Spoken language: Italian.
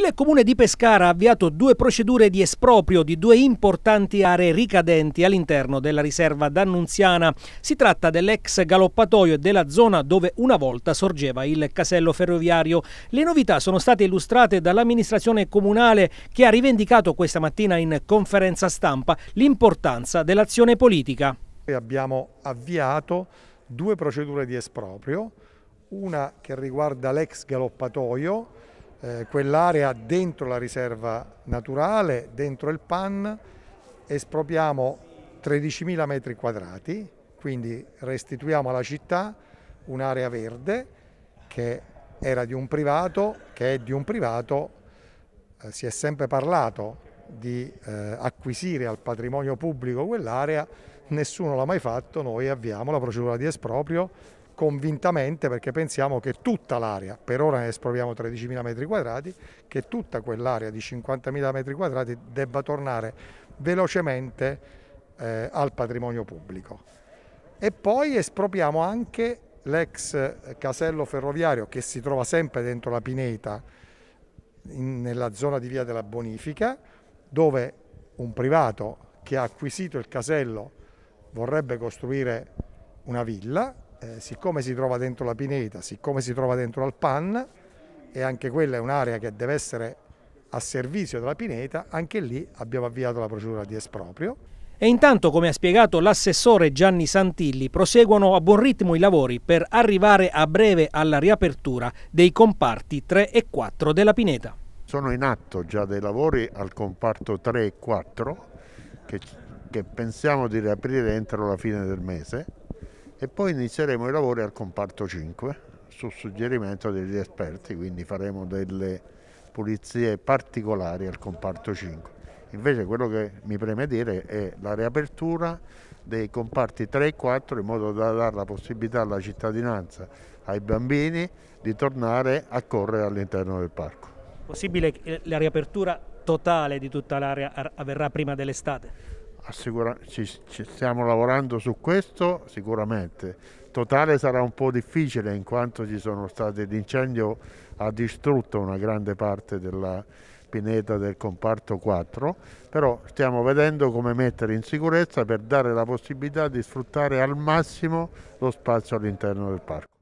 Il comune di Pescara ha avviato due procedure di esproprio di due importanti aree ricadenti all'interno della riserva d'Annunziana. Si tratta dell'ex galoppatoio e della zona dove una volta sorgeva il casello ferroviario. Le novità sono state illustrate dall'amministrazione comunale che ha rivendicato questa mattina in conferenza stampa l'importanza dell'azione politica. Abbiamo avviato due procedure di esproprio, una che riguarda l'ex galoppatoio eh, quell'area dentro la riserva naturale, dentro il PAN, espropriamo 13.000 metri quadrati, quindi restituiamo alla città un'area verde che era di un privato, che è di un privato, eh, si è sempre parlato di eh, acquisire al patrimonio pubblico quell'area, nessuno l'ha mai fatto, noi avviamo la procedura di esproprio convintamente perché pensiamo che tutta l'area, per ora ne esproviamo 13.000 metri quadrati, che tutta quell'area di 50.000 metri quadrati debba tornare velocemente eh, al patrimonio pubblico. E poi espropriamo anche l'ex casello ferroviario che si trova sempre dentro la Pineta, in, nella zona di via della Bonifica, dove un privato che ha acquisito il casello vorrebbe costruire una villa eh, siccome si trova dentro la pineta, siccome si trova dentro al PAN, e anche quella è un'area che deve essere a servizio della pineta, anche lì abbiamo avviato la procedura di esproprio. E intanto, come ha spiegato l'assessore Gianni Santilli, proseguono a buon ritmo i lavori per arrivare a breve alla riapertura dei comparti 3 e 4 della pineta. Sono in atto già dei lavori al comparto 3 e 4 che, che pensiamo di riaprire entro la fine del mese e poi inizieremo i lavori al comparto 5 su suggerimento degli esperti, quindi faremo delle pulizie particolari al comparto 5. Invece quello che mi preme dire è la riapertura dei comparti 3 e 4 in modo da dare la possibilità alla cittadinanza, ai bambini di tornare a correre all'interno del parco. Possibile che la riapertura totale di tutta l'area avverrà prima dell'estate? assicura- ci, ci stiamo lavorando su questo sicuramente. Totale sarà un po' difficile in quanto ci sono stati l'incendio ha distrutto una grande parte della pineta del comparto 4, però stiamo vedendo come mettere in sicurezza per dare la possibilità di sfruttare al massimo lo spazio all'interno del parco.